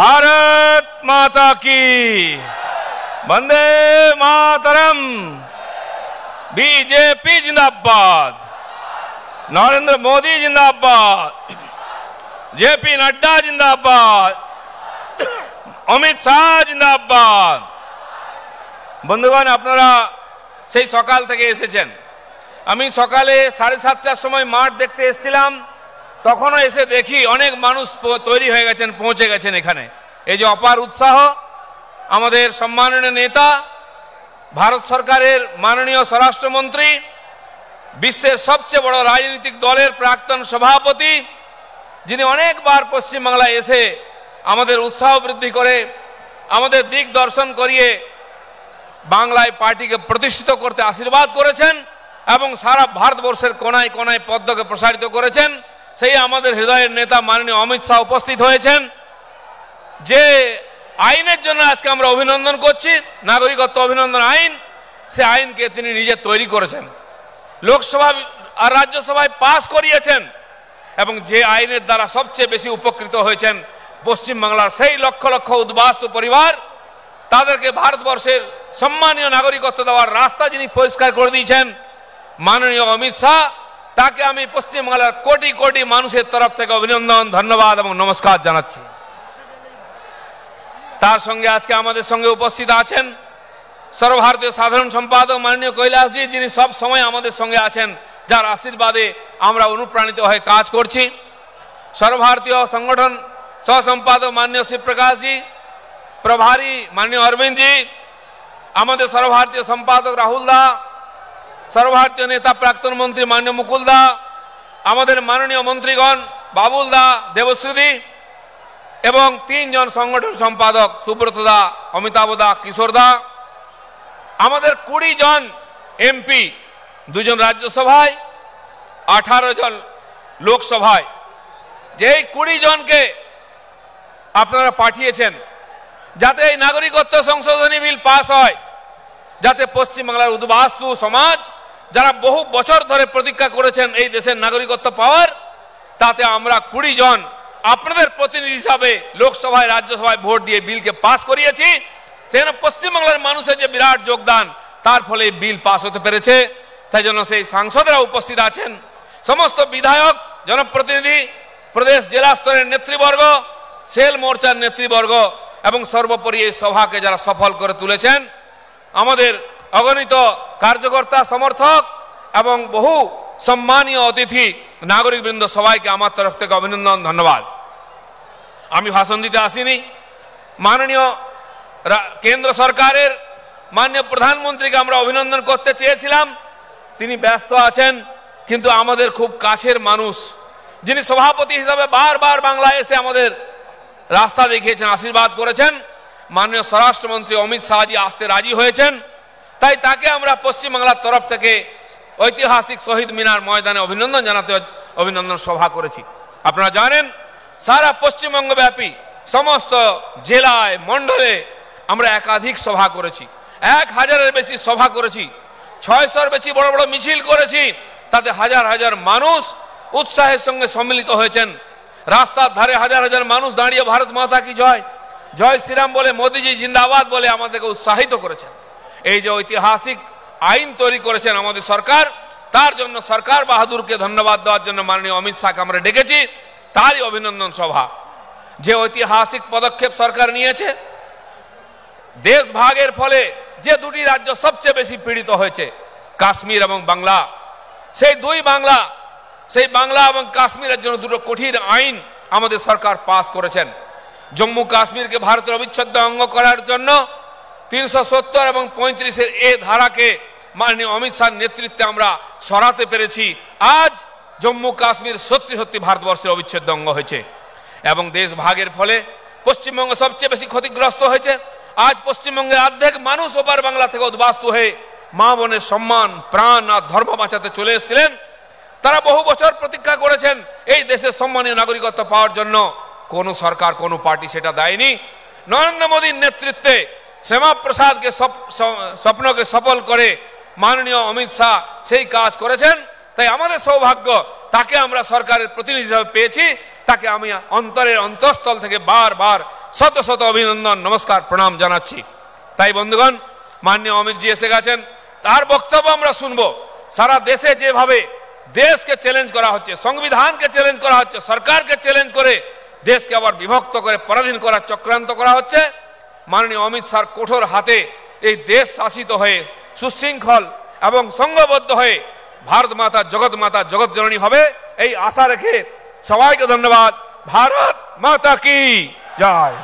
भारत माता की বন্দে मातरम बीजेपी जिंदाबाद नरेंद्र मोदी जिंदाबाद जेपी नड्डा जिंदाबाद অমিত শাহ জিন্দাবাদ বন্ধুগণ আপনারা সেই সকাল থেকে এসেছেন আমি সকালে সাড়ে সাতটার সময় মাঠ দেখতে এসেছিলাম তখনও এসে দেখি অনেক মানুষ তৈরি হয়ে গেছেন পৌঁছে গেছেন এখানে এই যে অপার উৎসাহ আমাদের সম্মাননীয় নেতা ভারত সরকারের মাননীয় স্বরাষ্ট্রমন্ত্রী বিশ্বের সবচেয়ে বড় রাজনৈতিক দলের প্রাক্তন সভাপতি যিনি অনেকবার পশ্চিমবাংলায় এসে আমাদের উৎসাহ বৃদ্ধি করে আমাদের দিক দর্শন করিয়ে বাংলায় পার্টিকে প্রতিষ্ঠিত করতে আশীর্বাদ করেছেন এবং সারা ভারতবর্ষের কোনায় কোনায় পদ্মকে প্রসারিত করেছেন সেই আমাদের হৃদয়ের নেতা মাননীয় অমিত শাহ উপস্থিত হয়েছেন যে আইনের জন্য আজকে আমরা অভিনন্দন করছি নাগরিকত্ব অভিনন্দন আইন সে আইনকে তিনি নিজে তৈরি করেছেন লোকসভা আর রাজ্যসভায় পাশ করিয়েছেন এবং যে আইনের দ্বারা সবচেয়ে বেশি উপকৃত হয়েছেন পশ্চিমবাংলার সেই লক্ষ লক্ষ উদ্বাস্তু পরিবার তাদেরকে ভারতবর্ষের সম্মানীয় নাগরিকত্ব দেওয়ার রাস্তা যিনি পরিষ্কার করে দিয়েছেন মাননীয় অমিত শাহ তাকে আমি পশ্চিমবাংলার কোটি কোটি মানুষের তরফ থেকে অভিনন্দন ধন্যবাদ এবং নমস্কার জানাচ্ছি তার সঙ্গে আজকে আমাদের সঙ্গে উপস্থিত আছেন সর্বভারতীয় সাধারণ সম্পাদক মাননীয় কৈলাসজি যিনি সব সময় আমাদের সঙ্গে আছেন যার আশীর্বাদে আমরা অনুপ্রাণিত হয়ে কাজ করছি সর্বভারতীয় সংগঠন সহসম্পাদক মাননীয় শিবপ্রকাশজি প্রভারী মাননীয় অরবিন্দজি আমাদের সর্বভারতীয় সম্পাদক রাহুল দা সর্বভারতীয় নেতা প্রাক্তন মন্ত্রী মাননীয় মুকুল দা আমাদের মাননীয় মন্ত্রীগণ বাবুল দা দেবশ্রুতি এবং তিনজন সংগঠন সম্পাদক সুব্রত দা অমিতাভ দা কিশোর দা আমাদের কুড়ি জন এমপি দুজন রাজ্যসভায় আঠারো জন লোকসভায় যেই কুড়ি জনকে আপনারা পাঠিয়েছেন যাতে এই নাগরিকত্ব সংশোধনী বিল পাশ হয় যাতে পশ্চিমবাংলার উদ্বাস্তু সমাজ যারা বহু বছর ধরে প্রতীক্ষা করেছেন এই দেশের নাগরিকত্ব পাওয়ার তাতে আমরা কুড়ি জন আপনাদের প্রতিনিধি হিসাবে লোকসভায় রাজ্যসভায় ভোট দিয়ে বিলকে পাস করিয়েছি সেখানে পশ্চিমবাংলার মানুষের যে বিরাট যোগদান তার ফলে বিল পাস হতে পেরেছে তাই জন্য সেই সাংসদরা উপস্থিত আছেন সমস্ত বিধায়ক জনপ্রতিনিধি প্রদেশ জেলা স্তরের নেতৃবর্গ সেল মোর্চার নেতৃবর্গ এবং সর্বোপরি এই সভাকে যারা সফল করে তুলেছেন আমাদের অগণিত কার্যকর্তা সমর্থক এবং বহু সম্মানীয় অতিথি নাগরিকবৃন্দ সবাইকে আমার তরফ থেকে অভিনন্দন ধন্যবাদ আমি ভাষণ দিতে আসিনি মাননীয় কেন্দ্র সরকারের মাননীয় প্রধানমন্ত্রীকে আমরা অভিনন্দন করতে চেয়েছিলাম তিনি ব্যস্ত আছেন কিন্তু আমাদের খুব কাছের মানুষ যিনি সভাপতি হিসাবে বারবার বাংলায় এসে আমাদের রাস্তা দেখিয়েছেন আশীর্বাদ করেছেন মাননীয় স্বরাষ্ট্রমন্ত্রী অমিত শাহজি আসতে রাজি হয়েছেন তাই তাকে আমরা পশ্চিমবাংলার তরফ থেকে ঐতিহাসিক শহীদ মিনার ময়দানে অভিনন্দন জানাতে অভিনন্দন সভা করেছি আপনারা জানেন সারা পশ্চিমবঙ্গ ব্যাপী সমস্ত জেলায় মণ্ডলে আমরা একাধিক সভা করেছি এক হাজারের বেশি সভা করেছি ছয়শোর বেশি বড় বড় মিছিল করেছি তাতে হাজার হাজার মানুষ উৎসাহের সঙ্গে সম্মিলিত হয়েছেন রাস্তার ধারে হাজার হাজার মানুষ দাঁড়িয়ে ভারত মাতা কি জয় জয় শ্রীরাম বলে মোদীজি জিন্দাবাদ বলে আমাদেরকে উৎসাহিত করেছেন এই যে ঐতিহাসিক আইন তৈরি করেছেন আমাদের সরকার তার জন্য সরকার বাহাদুরকে ধন্যবাদ দেওয়ার জন্য মাননীয় অমিত শাহকে আমরা ডেকেছি তারই অভিনন্দন সভা যে ঐতিহাসিক পদক্ষেপ সরকার নিয়েছে দেশ ভাগের ফলে যে দুটি রাজ্য সবচেয়ে বেশি পীড়িত হয়েছে কাশ্মীর এবং বাংলা সেই দুই বাংলা সেই বাংলা এবং কাশ্মীরের জন্য দুটো কঠিন আইন আমাদের সরকার পাস করেছেন জম্মু কাশ্মীরকে ভারতের অবিচ্ছেদ্য অঙ্গ করার জন্য তিনশো সত্তর এবং পঁয়ত্রিশের এ ধারাকে মাননীয় অমিত শাহর নেতৃত্বে আমরা সরাতে পেরেছি আজ জম্মু কাশ্মীর সত্যি সত্যি ভারতবর্ষের অবিচ্ছেদ্য অঙ্গ হয়েছে এবং দেশ ভাগের ফলে পশ্চিমবঙ্গ সবচেয়ে বেশি ক্ষতিগ্রস্ত হয়েছে আজ পশ্চিমবঙ্গের অর্ধেক মানুষ ওপার বাংলা থেকে উদ্বাস্ত হয়ে মা বোনের সম্মান প্রাণ আর ধর্ম বাঁচাতে চলে এসেছিলেন তারা বহু বছর প্রতীক্ষা করেছেন এই দেশের সম্মানীয় নাগরিকত্ব পাওয়ার জন্য কোনো সরকার কোনো পার্টি সেটা দেয়নি নরেন্দ্র মোদীর নেতৃত্বে শ্যামা প্রসাদকে স্বপ্নকে সফল করে মাননীয় অমিত শাহ সেই কাজ করেছেন তাই আমাদের সৌভাগ্য তাকে আমরা সরকারের প্রতিনিধি হিসাবে পেয়েছি তাকে আমি অন্তরের অন্তঃস্থল থেকে বারবার শত শত অভিনন্দন নমস্কার প্রণাম জানাচ্ছি তাই বন্ধুগণ মাননীয় অমিতজি এসে গেছেন তার বক্তব্য আমরা শুনবো সারা দেশে যেভাবে দেশকে চ্যালেঞ্জ করা হচ্ছে সংবিধানকে চ্যালেঞ্জ করা হচ্ছে সরকারকে চ্যালেঞ্জ করে দেশকে আবার বিভক্ত করে পরাধীন করার চক্রান্ত করা হচ্ছে মাননীয় অমিত শাহর কঠোর হাতে এই দেশ শাসিত হয়ে সুশৃঙ্খল এবং সংঘবদ্ধ হয়ে ভারত মাতা জগৎ মাতা জগৎ জননী হবে এই আশা রেখে সবাইকে ধন্যবাদ ভারত মাতা কি জয়